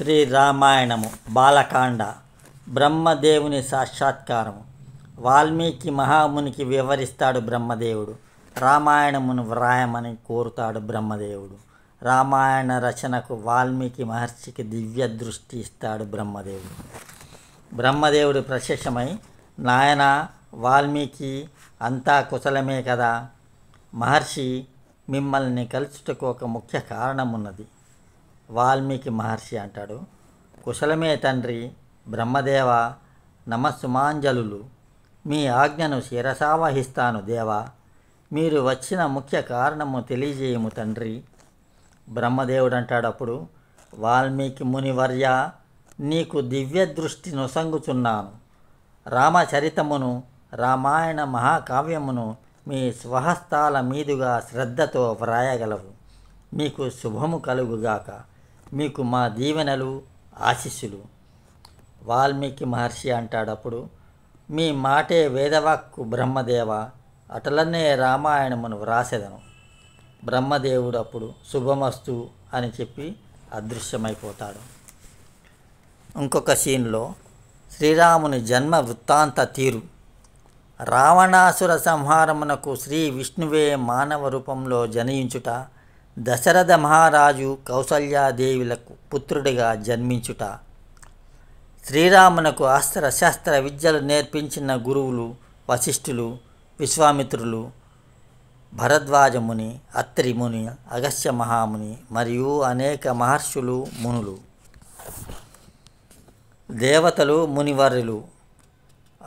శ్రీ రామాయణము బాలకాండ బ్రహ్మదేవుని సాక్షాత్కారము వాల్మీకి మహామునికి వివరిస్తాడు బ్రహ్మదేవుడు రామాయణమును వ్రాయమని కోరుతాడు బ్రహ్మదేవుడు రామాయణ రచనకు వాల్మీకి మహర్షికి దివ్య దృష్టి ఇస్తాడు బ్రహ్మదేవుడు బ్రహ్మదేవుడు ప్రత్యక్షమై నాయన వాల్మీకి అంతా కుశలమే కదా మహర్షి మిమ్మల్ని కలుచుటకు ఒక ముఖ్య కారణమున్నది వాల్మీకి మహర్షి అంటాడు కుశలమే తండ్రి బ్రహ్మదేవ నమస్సుమాంజలు మీ ఆజ్ఞను శిరసావహిస్తాను దేవా మీరు వచ్చిన ముఖ్య కారణము తెలియజేయము తండ్రి బ్రహ్మదేవుడు అంటాడప్పుడు వాల్మీకి మునివర్య నీకు దివ్య దృష్టి నొసంగుచున్నాను రామచరితమును రామాయణ మహాకావ్యమును మీ స్వహస్తాల మీదుగా శ్రద్ధతో వ్రాయగలవు మీకు శుభము కలుగుగాక మీకు మా దీవెనలు ఆశీస్సులు వాల్మీకి మహర్షి అంటాడప్పుడు మీ మాటే వేదవాక్కు బ్రహ్మదేవ అటలనే రామాయణమును వ్రాసెదను బ్రహ్మదేవుడు అప్పుడు శుభమస్తు అని చెప్పి అదృశ్యమైపోతాడు ఇంకొక సీన్లో శ్రీరాముని జన్మ వృత్తాంత తీరు రావణాసుర సంహారమునకు శ్రీ విష్ణువే మానవ రూపంలో జనయించుట దశరథ మహారాజు కౌసల్యాదేవులకు పుత్రుడిగా జన్మించుట శ్రీరామునకు అస్త్ర శస్త్ర విద్యలు నేర్పించిన గురువులు వశిష్ఠులు విశ్వామిత్రులు భరద్వాజముని అత్రిముని అగస్య మహాముని మరియు అనేక మహర్షులు మునులు దేవతలు మునివర్యులు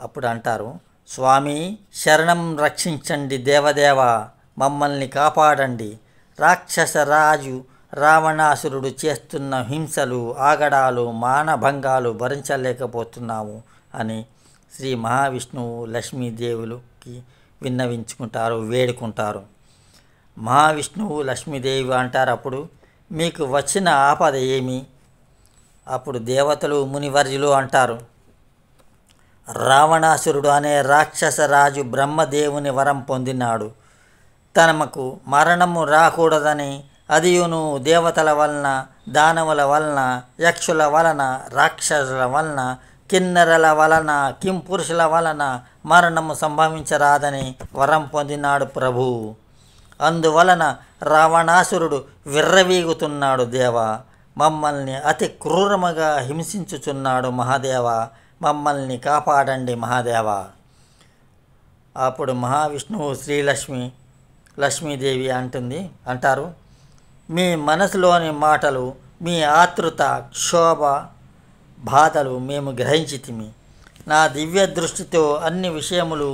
అప్పుడు అంటారు స్వామి శరణం రక్షించండి దేవదేవ మమ్మల్ని కాపాడండి రాక్షసరాజు రావణాసురుడు చేస్తున్న హింసలు ఆగడాలు మానభంగాలు భరించలేకపోతున్నాము అని శ్రీ మహావిష్ణువు లక్ష్మీదేవులకి విన్నవించుకుంటారు వేడుకుంటారు మహావిష్ణువు లక్ష్మీదేవి అంటారు అప్పుడు మీకు వచ్చిన ఆపద ఏమి అప్పుడు దేవతలు మునివర్యులు అంటారు రావణాసురుడు అనే రాక్షసరాజు బ్రహ్మదేవుని వరం పొందినాడు తనకు మరణము రాకూడదని అదియును దేవతల వలన దానవుల వలన యక్షుల వలన రాక్షసుల వలన కిన్నెరల వలన కింపురుషుల వలన మరణము సంభవించరాదని వరం పొందినాడు ప్రభు అందువలన రావణాసురుడు విర్రవీగుతున్నాడు దేవ మమ్మల్ని అతి క్రూరముగా హింసించుచున్నాడు మహాదేవ మమ్మల్ని కాపాడండి మహాదేవ అప్పుడు మహావిష్ణువు శ్రీలక్ష్మి లక్ష్మీదేవి అంటుంది అంటారు మీ మనసులోని మాటలు మీ ఆతృత క్షోభ బాధలు మేము గ్రహించితిమి నా దివ్య దృష్టితో అన్ని విషయములు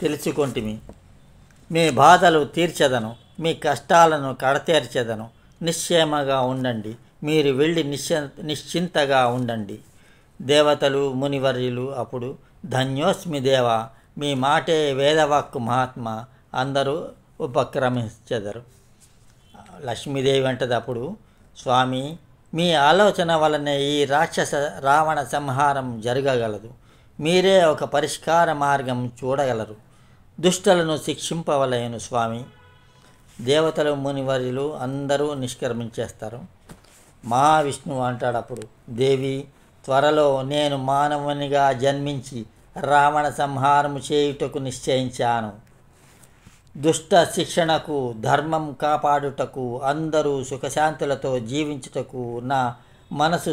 తెలుసుకొంటిమి మీ బాధలు తీర్చదను మీ కష్టాలను కడతీర్చదను నిశ్చయమగా ఉండండి మీరు వెళ్ళి నిశ్చ నిశ్చింతగా ఉండండి దేవతలు మునివర్యులు అప్పుడు ధన్యోస్మి దేవ మీ మాటే వేదవాక్కు మహాత్మ అందరూ ఉపక్రమించెదరు లక్ష్మీదేవి అప్పుడు స్వామి మీ ఆలోచన వలనే ఈ రాక్షస రావణ సంహారం జరగగలదు మీరే ఒక పరిష్కార మార్గం చూడగలరు దుష్టలను శిక్షింపవలయను స్వామి దేవతలు మునివర్యులు అందరూ నిష్క్రమించేస్తారు మహావిష్ణువు అంటాడు అప్పుడు దేవి త్వరలో నేను మానవునిగా జన్మించి రావణ సంహారం చేయుటకు నిశ్చయించాను దుష్ట శిక్షణకు ధర్మం కాపాడుటకు అందరూ సుఖశాంతులతో జీవించుటకు నా మనసు